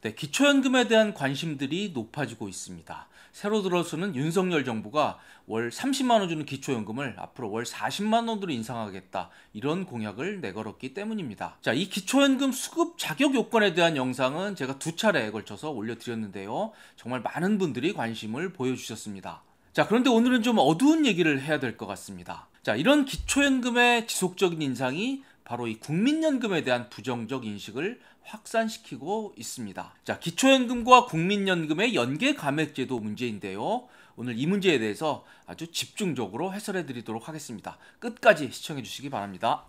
네, 기초연금에 대한 관심들이 높아지고 있습니다. 새로 들어서는 윤석열 정부가 월 30만 원 주는 기초연금을 앞으로 월 40만 원으로 인상하겠다 이런 공약을 내걸었기 때문입니다. 자, 이 기초연금 수급 자격 요건에 대한 영상은 제가 두 차례에 걸쳐서 올려드렸는데요. 정말 많은 분들이 관심을 보여주셨습니다. 자, 그런데 오늘은 좀 어두운 얘기를 해야 될 것 같습니다. 자, 이런 기초연금의 지속적인 인상이 바로 이 국민연금에 대한 부정적 인식을 확산시키고 있습니다. 자, 기초연금과 국민연금의 연계감액제도 문제인데요. 오늘 이 문제에 대해서 아주 집중적으로 해설해 드리도록 하겠습니다. 끝까지 시청해 주시기 바랍니다.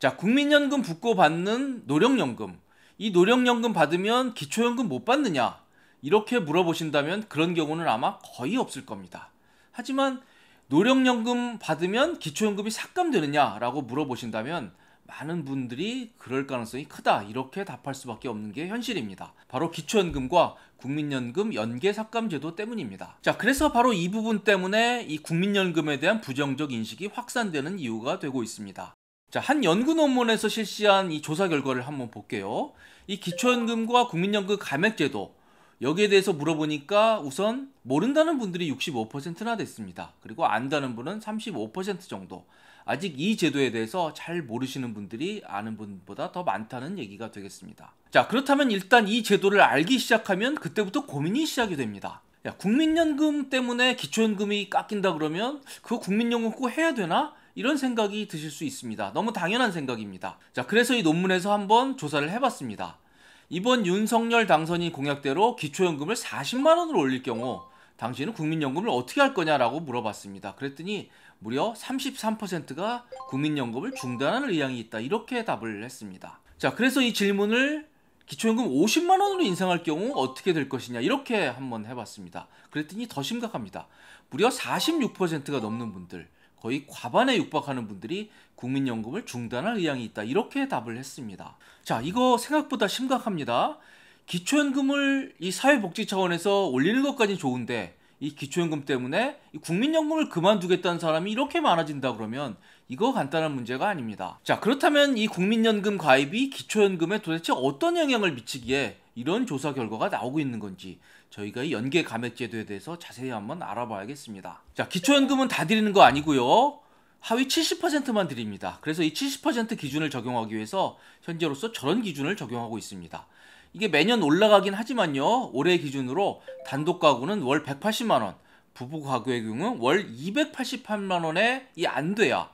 자, 국민연금 붙고 받는 노령연금. 이 노령연금 받으면 기초연금 못 받느냐? 이렇게 물어보신다면 그런 경우는 아마 거의 없을 겁니다. 하지만 노령연금 받으면 기초연금이 삭감되느냐라고 물어보신다면 많은 분들이 그럴 가능성이 크다 이렇게 답할 수밖에 없는 게 현실입니다. 바로 기초연금과 국민연금 연계삭감제도 때문입니다. 자, 그래서 바로 이 부분 때문에 이 국민연금에 대한 부정적 인식이 확산되는 이유가 되고 있습니다. 자, 한 연구 논문에서 실시한 이 조사 결과를 한번 볼게요. 이 기초연금과 국민연금 감액제도 여기에 대해서 물어보니까 우선 모른다는 분들이 65%나 됐습니다. 그리고 안다는 분은 35% 정도. 아직 이 제도에 대해서 잘 모르시는 분들이 아는 분보다 더 많다는 얘기가 되겠습니다. 자, 그렇다면 일단 이 제도를 알기 시작하면 그때부터 고민이 시작이 됩니다. 야, 국민연금 때문에 기초연금이 깎인다 그러면 그 국민연금 꼭 해야 되나? 이런 생각이 드실 수 있습니다. 너무 당연한 생각입니다. 자, 그래서 이 논문에서 한번 조사를 해봤습니다. 이번 윤석열 당선인 공약대로 기초연금을 40만 원으로 올릴 경우 당신은 국민연금을 어떻게 할 거냐라고 물어봤습니다. 그랬더니 무려 33%가 국민연금을 중단하는 의향이 있다. 이렇게 답을 했습니다. 자, 그래서 이 질문을 기초연금 50만 원으로 인상할 경우 어떻게 될 것이냐 이렇게 한번 해봤습니다. 그랬더니 더 심각합니다. 무려 46%가 넘는 분들 거의 과반에 육박하는 분들이 국민연금을 중단할 의향이 있다. 이렇게 답을 했습니다. 자, 이거 생각보다 심각합니다. 기초연금을 이 사회복지 차원에서 올리는 것까지 좋은데 이 기초연금 때문에 이 국민연금을 그만두겠다는 사람이 이렇게 많아진다 그러면 이거 간단한 문제가 아닙니다. 자, 그렇다면 이 국민연금 가입이 기초연금에 도대체 어떤 영향을 미치기에 이런 조사 결과가 나오고 있는 건지 저희가 이 연계 감액 제도에 대해서 자세히 한번 알아봐야겠습니다. 자, 기초연금은 다 드리는 거 아니고요. 하위 70%만 드립니다. 그래서 이 70% 기준을 적용하기 위해서 현재로서 저런 기준을 적용하고 있습니다. 이게 매년 올라가긴 하지만요. 올해 기준으로 단독 가구는 월 180만 원, 부부 가구의 경우 는월 288만 원에 이 안 돼야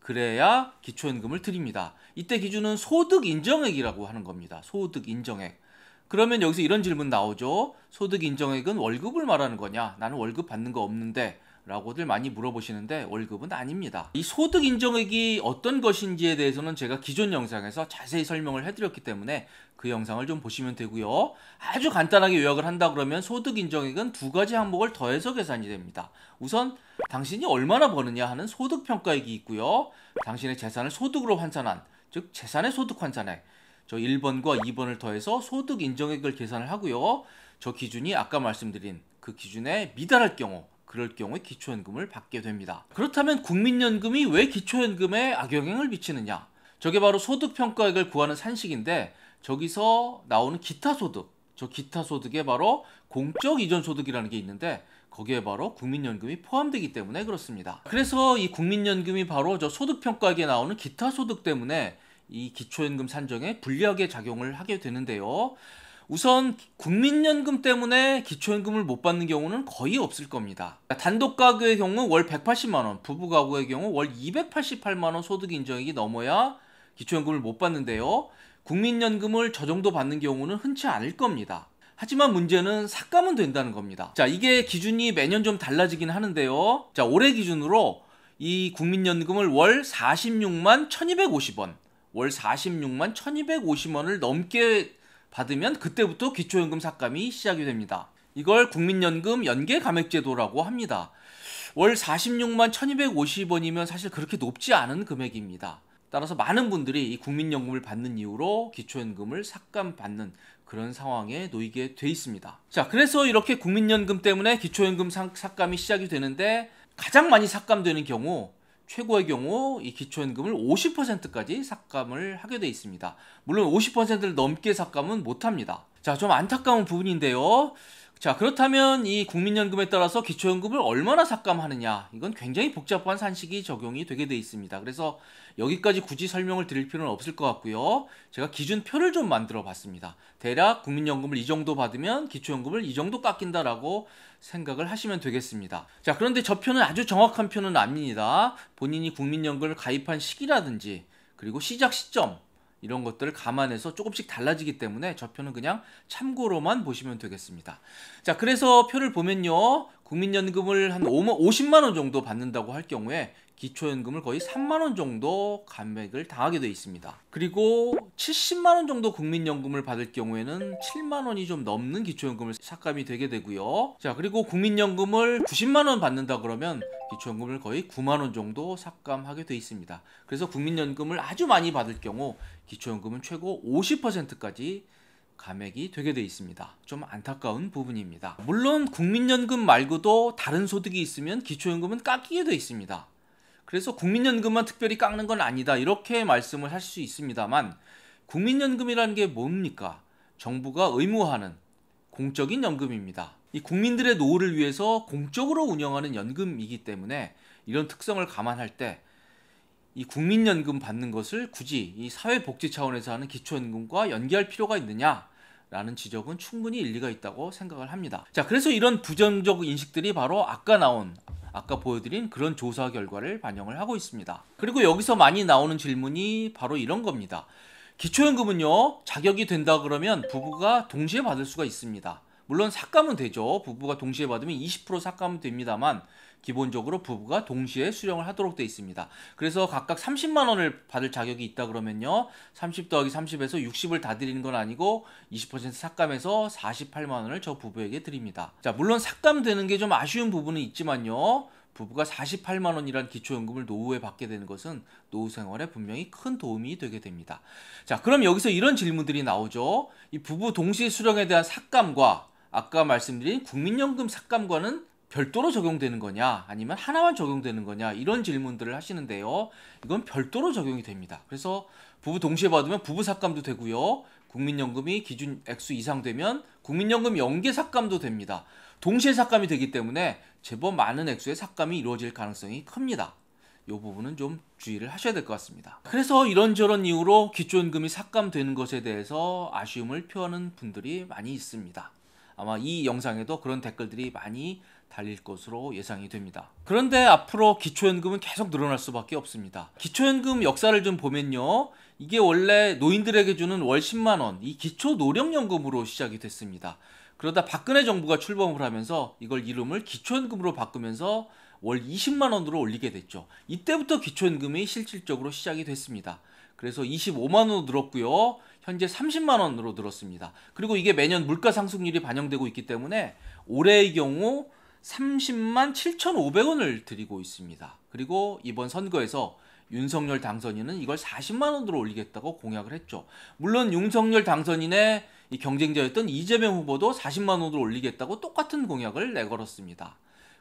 그래야 기초연금을 드립니다. 이때 기준은 소득 인정액이라고 하는 겁니다. 소득 인정액. 그러면 여기서 이런 질문 나오죠. 소득 인정액은 월급을 말하는 거냐? 나는 월급 받는 거 없는데 라고들 많이 물어보시는데 월급은 아닙니다. 이 소득 인정액이 어떤 것인지에 대해서는 제가 기존 영상에서 자세히 설명을 해드렸기 때문에 그 영상을 좀 보시면 되고요. 아주 간단하게 요약을 한다 그러면 소득 인정액은 두 가지 항목을 더해서 계산이 됩니다. 우선 당신이 얼마나 버느냐 하는 소득 평가액이 있고요. 당신의 재산을 소득으로 환산한 즉 재산의 소득 환산액 저 1번과 2번을 더해서 소득 인정액을 계산을 하고요. 저 기준이 아까 말씀드린 그 기준에 미달할 경우 그럴 경우에 기초연금을 받게 됩니다. 그렇다면 국민연금이 왜 기초연금에 악영향을 미치느냐? 저게 바로 소득평가액을 구하는 산식인데 저기서 나오는 기타소득, 저 기타소득에 바로 공적이전소득이라는 게 있는데 거기에 바로 국민연금이 포함되기 때문에 그렇습니다. 그래서 이 국민연금이 바로 저 소득평가액에 나오는 기타소득 때문에 이 기초연금 산정에 불리하게 작용을 하게 되는데요. 우선 국민연금 때문에 기초연금을 못 받는 경우는 거의 없을 겁니다. 단독 가구의 경우 월 180만 원, 부부 가구의 경우 월 288만 원 소득 인정액이 넘어야 기초연금을 못 받는데요. 국민연금을 저 정도 받는 경우는 흔치 않을 겁니다. 하지만 문제는 삭감은 된다는 겁니다. 자, 이게 기준이 매년 좀 달라지긴 하는데요. 자, 올해 기준으로 이 국민연금을 월 46만 1250원, 월 46만 1250원을 넘게 받으면 그때부터 기초연금 삭감이 시작이 됩니다. 이걸 국민연금 연계감액제도라고 합니다. 월 46만 1250원이면 사실 그렇게 높지 않은 금액입니다. 따라서 많은 분들이 이 국민연금을 받는 이유로 기초연금을 삭감받는 그런 상황에 놓이게 돼 있습니다. 자, 그래서 이렇게 국민연금 때문에 기초연금 삭감이 시작이 되는데 가장 많이 삭감되는 경우 최고의 경우 이 기초연금을 50%까지 삭감을 하게 돼 있습니다. 물론 50%를 넘게 삭감은 못합니다. 자, 좀 안타까운 부분인데요. 자, 그렇다면 이 국민연금에 따라서 기초연금을 얼마나 삭감하느냐. 이건 굉장히 복잡한 산식이 적용이 되게 돼 있습니다. 그래서 여기까지 굳이 설명을 드릴 필요는 없을 것 같고요. 제가 기준표를 좀 만들어 봤습니다. 대략 국민연금을 이 정도 받으면 기초연금을 이 정도 깎인다라고 생각을 하시면 되겠습니다. 자, 그런데 저 표는 아주 정확한 표는 아닙니다. 본인이 국민연금을 가입한 시기라든지 그리고 시작 시점 이런 것들을 감안해서 조금씩 달라지기 때문에 저 표는 그냥 참고로만 보시면 되겠습니다. 자, 그래서 표를 보면요. 국민연금을 한5 50만 원 정도 받는다고 할 경우에 기초연금을 거의 3만 원 정도 감액을 당하게 되어 있습니다. 그리고 70만 원 정도 국민연금을 받을 경우에는 7만 원이 좀 넘는 기초연금을 삭감이 되게 되고요. 자 그리고 국민연금을 90만 원 받는다 그러면 기초연금을 거의 9만 원 정도 삭감하게 되어 있습니다. 그래서 국민연금을 아주 많이 받을 경우 기초연금은 최고 50%까지 감액이 되게 돼 있습니다. 좀 안타까운 부분입니다. 물론 국민연금 말고도 다른 소득이 있으면 기초연금은 깎이게 돼 있습니다. 그래서 국민연금만 특별히 깎는 건 아니다. 이렇게 말씀을 할 수 있습니다만 국민연금이라는 게 뭡니까? 정부가 의무화하는 공적인 연금입니다. 이 국민들의 노후를 위해서 공적으로 운영하는 연금이기 때문에 이런 특성을 감안할 때 이 국민연금 받는 것을 굳이 이 사회복지 차원에서 하는 기초연금과 연계할 필요가 있느냐? 라는 지적은 충분히 일리가 있다고 생각을 합니다. 자, 그래서 이런 부정적 인식들이 바로 아까 나온 아까 보여드린 그런 조사 결과를 반영을 하고 있습니다. 그리고 여기서 많이 나오는 질문이 바로 이런 겁니다. 기초연금은요, 자격이 된다 그러면 부부가 동시에 받을 수가 있습니다. 물론 삭감은 되죠. 부부가 동시에 받으면 20% 삭감은 됩니다만 기본적으로 부부가 동시에 수령을 하도록 되어 있습니다. 그래서 각각 30만 원을 받을 자격이 있다 그러면요. 30 더하기 30에서 60을 다 드리는 건 아니고 20% 삭감해서 48만 원을 저 부부에게 드립니다. 자, 물론 삭감되는 게 좀 아쉬운 부분은 있지만요. 부부가 48만 원이란 기초연금을 노후에 받게 되는 것은 노후 생활에 분명히 큰 도움이 되게 됩니다. 자, 그럼 여기서 이런 질문들이 나오죠. 이 부부 동시 수령에 대한 삭감과 아까 말씀드린 국민연금 삭감과는 별도로 적용되는 거냐 아니면 하나만 적용되는 거냐 이런 질문들을 하시는데요. 이건 별도로 적용이 됩니다. 그래서 부부 동시에 받으면 부부 삭감도 되고요. 국민연금이 기준 액수 이상 되면 국민연금 연계 삭감도 됩니다. 동시에 삭감이 되기 때문에 제법 많은 액수의 삭감이 이루어질 가능성이 큽니다. 이 부분은 좀 주의를 하셔야 될 것 같습니다. 그래서 이런저런 이유로 기초연금이 삭감되는 것에 대해서 아쉬움을 표하는 분들이 많이 있습니다. 아마 이 영상에도 그런 댓글들이 많이 달릴 것으로 예상이 됩니다. 그런데 앞으로 기초연금은 계속 늘어날 수밖에 없습니다. 기초연금 역사를 좀 보면요. 이게 원래 노인들에게 주는 월 10만 원, 이 기초 노령연금으로 시작이 됐습니다. 그러다 박근혜 정부가 출범을 하면서 이걸 이름을 기초연금으로 바꾸면서 월 20만 원으로 올리게 됐죠. 이때부터 기초연금이 실질적으로 시작이 됐습니다. 그래서 25만 원으로 늘었고요. 현재 30만 원으로 늘었습니다. 그리고 이게 매년 물가 상승률이 반영되고 있기 때문에 올해의 경우 30만 7,500원을 드리고 있습니다. 그리고 이번 선거에서 윤석열 당선인은 이걸 40만 원으로 올리겠다고 공약을 했죠. 물론 윤석열 당선인의 경쟁자였던 이재명 후보도 40만 원으로 올리겠다고 똑같은 공약을 내걸었습니다.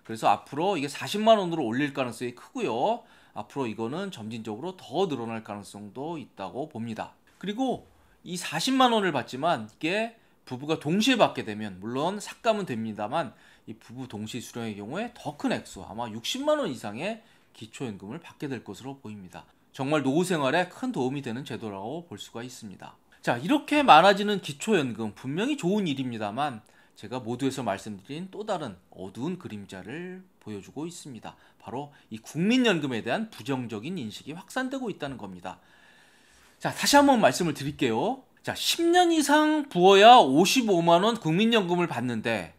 그래서 앞으로 이게 40만 원으로 올릴 가능성이 크고요. 앞으로 이거는 점진적으로 더 늘어날 가능성도 있다고 봅니다. 그리고 이 40만 원을 받지만 이게 부부가 동시에 받게 되면 물론 삭감은 됩니다만 이 부부 동시 수령의 경우에 더 큰 액수 아마 60만 원 이상의 기초연금을 받게 될 것으로 보입니다. 정말 노후 생활에 큰 도움이 되는 제도라고 볼 수가 있습니다. 자, 이렇게 많아지는 기초연금 분명히 좋은 일입니다만 제가 모두에서 말씀드린 또 다른 어두운 그림자를 보여주고 있습니다. 바로 이 국민연금에 대한 부정적인 인식이 확산되고 있다는 겁니다. 자, 다시 한번 말씀을 드릴게요. 자, 10년 이상 부어야 55만 원 국민연금을 받는데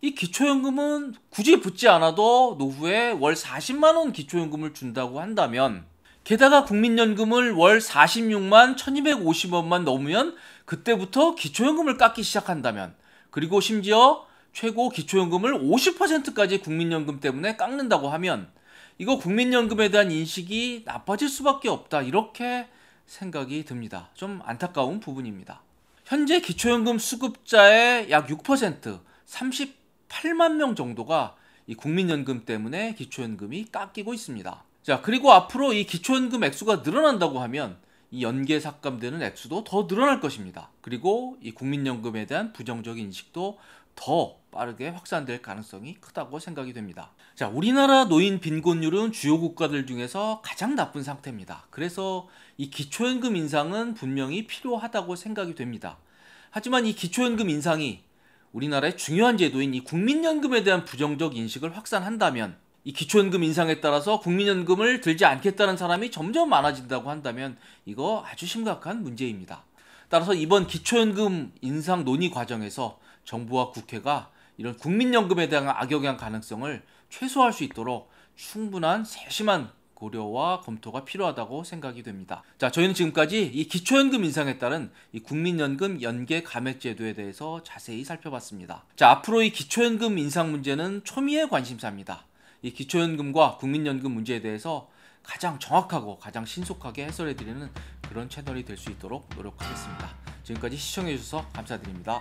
이 기초연금은 굳이 붙지 않아도 노후에 월 40만 원 기초연금을 준다고 한다면 게다가 국민연금을 월 46만 1250원만 넘으면 그때부터 기초연금을 깎기 시작한다면 그리고 심지어 최고 기초연금을 50%까지 국민연금 때문에 깎는다고 하면 이거 국민연금에 대한 인식이 나빠질 수밖에 없다 이렇게 생각이 듭니다. 좀 안타까운 부분입니다. 현재 기초연금 수급자의 약 6%, 38만 명 정도가 이 국민연금 때문에 기초연금이 깎이고 있습니다. 자, 그리고 앞으로 이 기초연금 액수가 늘어난다고 하면 이 연계 삭감되는 액수도 더 늘어날 것입니다. 그리고 이 국민연금에 대한 부정적인 인식도 더 빠르게 확산될 가능성이 크다고 생각이 됩니다. 자, 우리나라 노인 빈곤율은 주요 국가들 중에서 가장 나쁜 상태입니다. 그래서 이 기초연금 인상은 분명히 필요하다고 생각이 됩니다. 하지만 이 기초연금 인상이 우리나라의 중요한 제도인 이 국민연금에 대한 부정적 인식을 확산한다면 이 기초연금 인상에 따라서 국민연금을 들지 않겠다는 사람이 점점 많아진다고 한다면 이거 아주 심각한 문제입니다. 따라서 이번 기초연금 인상 논의 과정에서 정부와 국회가 이런 국민연금에 대한 악영향 가능성을 최소화할 수 있도록 충분한 세심한 고려와 검토가 필요하다고 생각이 됩니다. 자, 저희는 지금까지 이 기초연금 인상에 따른 이 국민연금 연계 감액 제도에 대해서 자세히 살펴봤습니다. 자, 앞으로 이 기초연금 인상 문제는 초미의 관심사입니다. 이 기초연금과 국민연금 문제에 대해서 가장 정확하고 가장 신속하게 해설해드리는 그런 채널이 될 수 있도록 노력하겠습니다. 지금까지 시청해주셔서 감사드립니다.